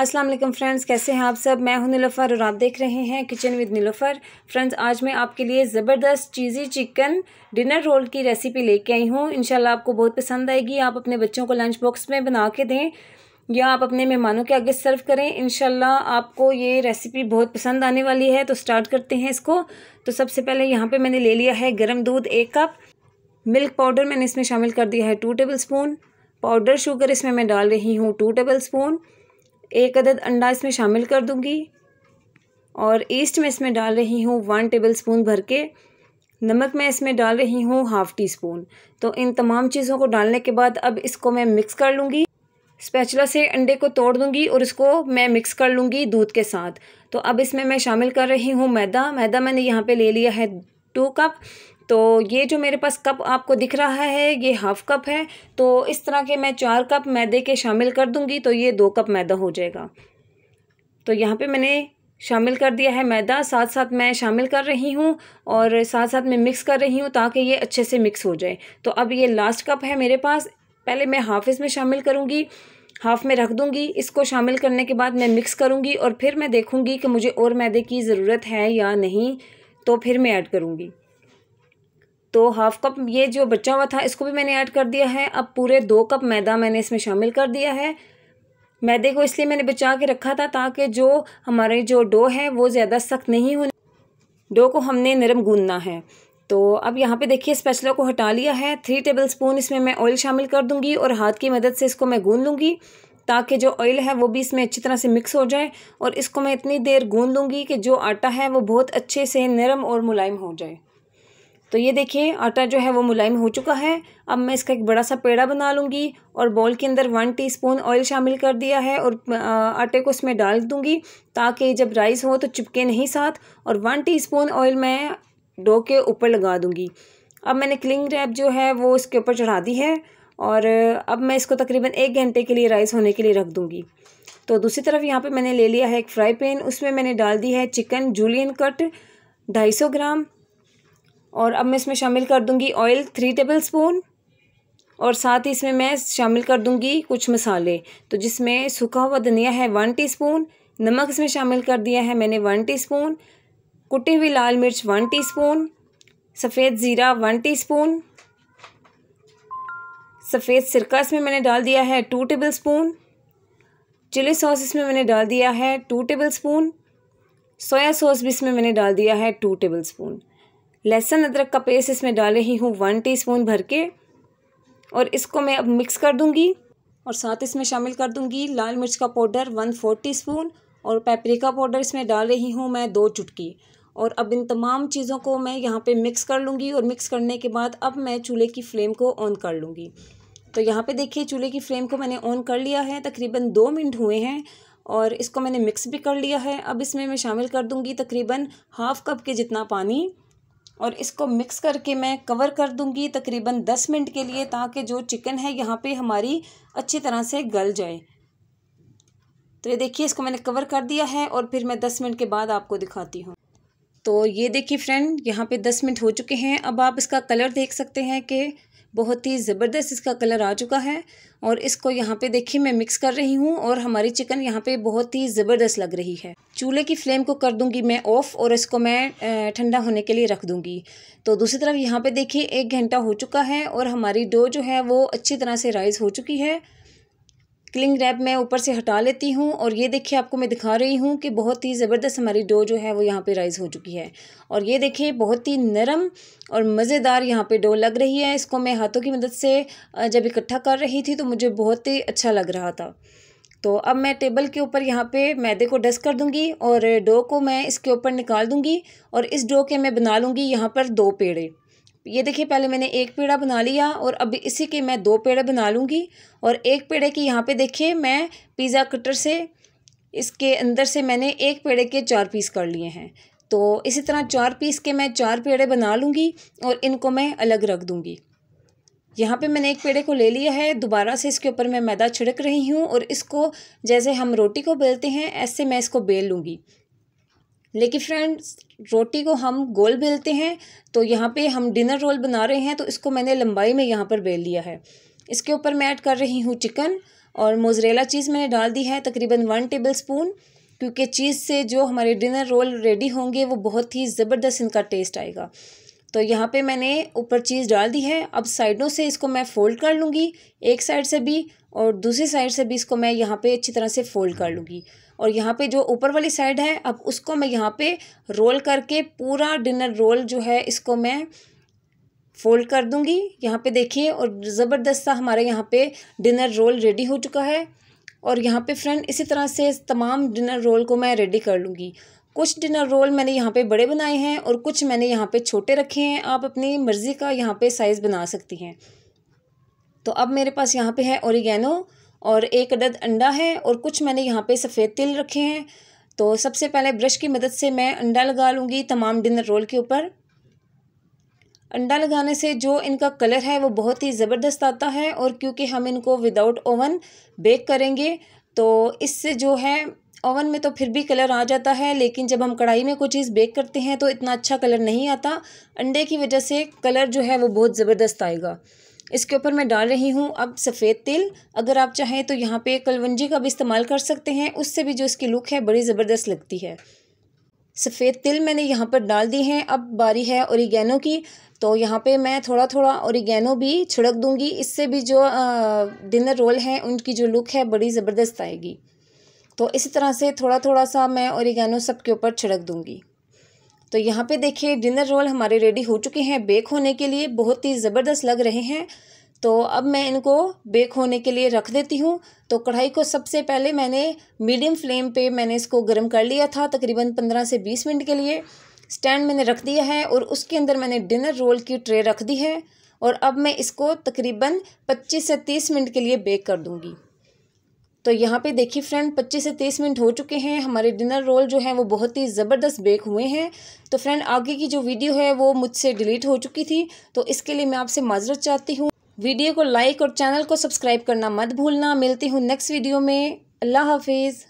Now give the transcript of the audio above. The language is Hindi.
अस्सलाम वालेकुम फ्रेंड्स कैसे हैं आप सब मैं हूं नीलोफ़र और आप देख रहे हैं किचन विद नीलोफ़र फ्रेंड्स आज मैं आपके लिए ज़बरदस्त चीज़ी चिकन डिनर रोल की रेसिपी लेके आई हूं इंशाल्लाह आपको बहुत पसंद आएगी आप अपने बच्चों को लंच बॉक्स में बना के दें या आप अपने मेहमानों के आगे सर्व करें इन आपको ये रेसिपी बहुत पसंद आने वाली है तो स्टार्ट करते हैं इसको तो सबसे पहले यहाँ पर मैंने ले लिया है गर्म दूध एक कप मिल्क पाउडर मैंने इसमें शामिल कर दिया है two tablespoon powder sugar इसमें मैं डाल रही हूँ टू टेबल स्पून एक अदद अंडा इसमें शामिल कर दूंगी और ईस्ट में इसमें डाल रही हूँ वन टेबल स्पून भर के नमक मैं इसमें डाल रही हूँ हाफ़ टी स्पून तो इन तमाम चीज़ों को डालने के बाद अब इसको मैं मिक्स कर लूँगी स्पैचुला से अंडे को तोड़ दूँगी और इसको मैं मिक्स कर लूँगी दूध के साथ तो अब इसमें मैं शामिल कर रही हूँ मैदा मैदा मैंने यहाँ पे ले लिया है टू कप तो ये जो मेरे पास कप आपको दिख रहा है ये हाफ़ कप है तो इस तरह के मैं चार कप मैदे के शामिल कर दूँगी तो ये दो कप मैदा हो जाएगा तो यहाँ पे मैंने शामिल कर दिया है मैदा साथ साथ मैं शामिल कर रही हूँ और साथ साथ मैं मिक्स कर रही हूँ ताकि ये अच्छे से मिक्स हो जाए तो अब ये लास्ट कप है मेरे पास पहले मैं हाफ इसमें शामिल करूँगी हाफ़ में रख दूँगी इसको शामिल करने के बाद मैं मिक्स करूँगी और फिर मैं देखूँगी कि मुझे और मैदे की ज़रूरत है या नहीं तो फिर मैं ऐड करूँगी तो हाफ़ कप ये जो बचा हुआ था इसको भी मैंने ऐड कर दिया है अब पूरे दो कप मैदा मैंने इसमें शामिल कर दिया है मैदे को इसलिए मैंने बचा के रखा था ताकि जो हमारे जो डो है वो ज़्यादा सख्त नहीं होने डो को हमने नरम गूंदना है तो अब यहाँ पे देखिए स्पेशलों को हटा लिया है थ्री टेबल स्पून इसमें मैं ऑयल शामिल कर दूँगी और हाथ की मदद से इसको मैं गूँध लूँगी ताकि जो ऑयल है वो भी इसमें अच्छी तरह से मिक्स हो जाए और इसको मैं इतनी देर गूँध लूँगी कि जो आटा है वो बहुत अच्छे से नरम और मुलायम हो जाए तो ये देखिए आटा जो है वो मुलायम हो चुका है अब मैं इसका एक बड़ा सा पेड़ा बना लूँगी और बॉल के अंदर वन टीस्पून ऑयल शामिल कर दिया है और आटे को इसमें डाल दूँगी ताकि जब राइस हो तो चिपके नहीं साथ और वन टीस्पून ऑयल मैं डो के ऊपर लगा दूँगी अब मैंने क्लिंग रैप जो है वो इसके ऊपर चढ़ा दी है और अब मैं इसको तकरीबन एक घंटे के लिए राइस होने के लिए रख दूँगी तो दूसरी तरफ यहाँ पर मैंने ले लिया है एक फ्राई पैन उसमें मैंने डाल दी है चिकन जूलियन कट ढाई ग्राम और अब मैं इसमें शामिल कर दूंगी ऑयल थ्री टेबल स्पून और साथ ही इसमें मैं शामिल कर दूंगी कुछ मसाले तो जिसमें सूखा हुआ धनिया है वन टीस्पून नमक इसमें शामिल कर दिया है मैंने वन टीस्पून कुटी हुई लाल मिर्च वन टीस्पून सफ़ेद ज़ीरा वन टीस्पून सफ़ेद सिरका इसमें मैंने डाल दिया है two tablespoon chilli sauce इसमें मैंने डाल दिया है two tablespoon soya sauce भी इसमें मैंने डाल दिया है टू टेबल स्पून लहसुन अदरक का पेस्ट इसमें डाल रही हूँ वन टीस्पून भर के और इसको मैं अब मिक्स कर दूँगी और साथ इसमें शामिल कर दूँगी लाल मिर्च का powder one four teaspoon और पेपरिका पाउडर इसमें डाल रही हूँ मैं दो चुटकी और अब इन तमाम चीज़ों को मैं यहाँ पे मिक्स कर लूँगी और मिक्स करने के बाद अब मैं चूल्हे की फ्लेम को ऑन कर लूँगी तो यहाँ पे देखिए चूल्हे की फ्लेम को मैंने ऑन कर लिया है तकरीबन दो मिनट हुए हैं और इसको मैंने मिक्स भी कर लिया है अब इसमें मैं शामिल कर दूँगी तकरीबन हाफ़ कप के जितना पानी और इसको मिक्स करके मैं कवर कर दूंगी तकरीबन दस मिनट के लिए ताकि जो चिकन है यहाँ पे हमारी अच्छी तरह से गल जाए तो ये देखिए इसको मैंने कवर कर दिया है और फिर मैं दस मिनट के बाद आपको दिखाती हूँ तो ये देखिए फ्रेंड यहाँ पे दस मिनट हो चुके हैं अब आप इसका कलर देख सकते हैं कि बहुत ही ज़बरदस्त इसका कलर आ चुका है और इसको यहाँ पे देखिए मैं मिक्स कर रही हूँ और हमारी चिकन यहाँ पे बहुत ही ज़बरदस्त लग रही है चूल्हे की फ्लेम को कर दूँगी मैं ऑफ़ और इसको मैं ठंडा होने के लिए रख दूँगी तो दूसरी तरफ यहाँ पर देखिए एक घंटा हो चुका है और हमारी डो जो है वो अच्छी तरह से राइज़ हो चुकी है क्लिंग रैप मैं ऊपर से हटा लेती हूँ और ये देखिए आपको मैं दिखा रही हूँ कि बहुत ही ज़बरदस्त हमारी डो जो है वो यहाँ पे राइज़ हो चुकी है और ये देखिए बहुत ही नरम और मज़ेदार यहाँ पे डो लग रही है इसको मैं हाथों की मदद से जब इकट्ठा कर रही थी तो मुझे बहुत ही अच्छा लग रहा था तो अब मैं टेबल के ऊपर यहाँ पे मैदे को डस्ट कर दूँगी और डो को मैं इसके ऊपर निकाल दूँगी और इस डो के मैं बना लूँगी यहाँ पर दो पेड़े ये देखिए पहले मैंने एक पेड़ा बना लिया और अभी इसी के मैं दो पेड़े बना लूँगी और एक पेड़े की यहाँ पे देखिए मैं पिज़्ज़ा कटर से इसके अंदर से मैंने एक पेड़े के चार पीस कर लिए हैं तो इसी तरह चार पीस के मैं चार पेड़े बना लूँगी और इनको मैं अलग रख दूँगी यहाँ पे मैंने एक पेड़े को ले लिया है दोबारा से इसके ऊपर मैं मैदा छिड़क रही हूँ और इसको जैसे हम रोटी को बेलते हैं ऐसे मैं इसको बेल लूँगी लेकिन फ्रेंड्स रोटी को हम गोल बेलते हैं तो यहाँ पे हम डिनर रोल बना रहे हैं तो इसको मैंने लंबाई में यहाँ पर बेल लिया है इसके ऊपर मैं ऐड कर रही हूँ चिकन और मोजरेला चीज़ मैंने डाल दी है तकरीबन वन टेबल स्पून क्योंकि चीज़ से जो हमारे डिनर रोल रेडी होंगे वो बहुत ही ज़बरदस्त इनका टेस्ट आएगा तो यहाँ पे मैंने ऊपर चीज़ डाल दी है अब साइडों से इसको मैं फ़ोल्ड कर लूँगी एक साइड से भी और दूसरी साइड से भी इसको मैं यहाँ पे अच्छी तरह से फ़ोल्ड कर लूँगी और यहाँ पे जो ऊपर वाली साइड है अब उसको मैं यहाँ पे रोल करके पूरा डिनर रोल जो है इसको मैं फ़ोल्ड कर दूँगी यहाँ पर देखिए और ज़बरदस्त सा हमारे यहाँ पर डिनर रोल रेडी हो चुका है और यहाँ पे फ्रेंड इसी तरह से तमाम डिनर रोल को मैं रेडी कर लूँगी कुछ डिनर रोल मैंने यहाँ पे बड़े बनाए हैं और कुछ मैंने यहाँ पे छोटे रखे हैं आप अपनी मर्ज़ी का यहाँ पे साइज़ बना सकती हैं तो अब मेरे पास यहाँ पे है औरगैनो और एक अदद अंडा है और कुछ मैंने यहाँ पे सफ़ेद तिल रखे हैं तो सबसे पहले ब्रश की मदद से मैं अंडा लगा लूँगी तमाम डिनर रोल के ऊपर अंडा लगाने से जो इनका कलर है वो बहुत ही ज़बरदस्त आता है और क्योंकि हम इनको विदाउट ओवन बेक करेंगे तो इससे जो है ओवन में तो फिर भी कलर आ जाता है लेकिन जब हम कढ़ाई में कोई चीज़ बेक करते हैं तो इतना अच्छा कलर नहीं आता अंडे की वजह से कलर जो है वो बहुत ज़बरदस्त आएगा इसके ऊपर मैं डाल रही हूँ अब सफ़ेद तिल अगर आप चाहें तो यहाँ पे कलवंजी का भी इस्तेमाल कर सकते हैं उससे भी जो इसकी लुक है बड़ी ज़बरदस्त लगती है सफ़ेद तिल मैंने यहाँ पर डाल दी हैं अब बारी है औरिगैनो की तो यहाँ पे मैं थोड़ा थोड़ा औरिगैनो भी छिड़क दूँगी इससे भी जो डिनर रोल हैं उनकी जो लुक है बड़ी ज़बरदस्त आएगी तो इसी तरह से थोड़ा थोड़ा सा मैं और सब के ऊपर छिड़क दूँगी तो यहाँ पे देखिए डिनर रोल हमारे रेडी हो चुके हैं बेक होने के लिए बहुत ही ज़बरदस्त लग रहे हैं तो अब मैं इनको बेक होने के लिए रख देती हूँ तो कढ़ाई को सबसे पहले मैंने मीडियम फ्लेम पे मैंने इसको गर्म कर लिया था तकरीबन पंद्रह से बीस मिनट के लिए स्टैंड मैंने रख दिया है और उसके अंदर मैंने डिनर रोल की ट्रे रख दी है और अब मैं इसको तकरीबन पच्चीस से तीस मिनट के लिए बेक कर दूँगी तो यहाँ पे देखिए फ्रेंड 25 से 30 मिनट हो चुके हैं हमारे डिनर रोल जो हैं वो बहुत ही ज़बरदस्त बेक हुए हैं तो फ्रेंड आगे की जो वीडियो है वो मुझसे डिलीट हो चुकी थी तो इसके लिए मैं आपसे माजरत चाहती हूँ वीडियो को लाइक और चैनल को सब्सक्राइब करना मत भूलना मिलती हूँ नेक्स्ट वीडियो में अल्लाह हाफिज़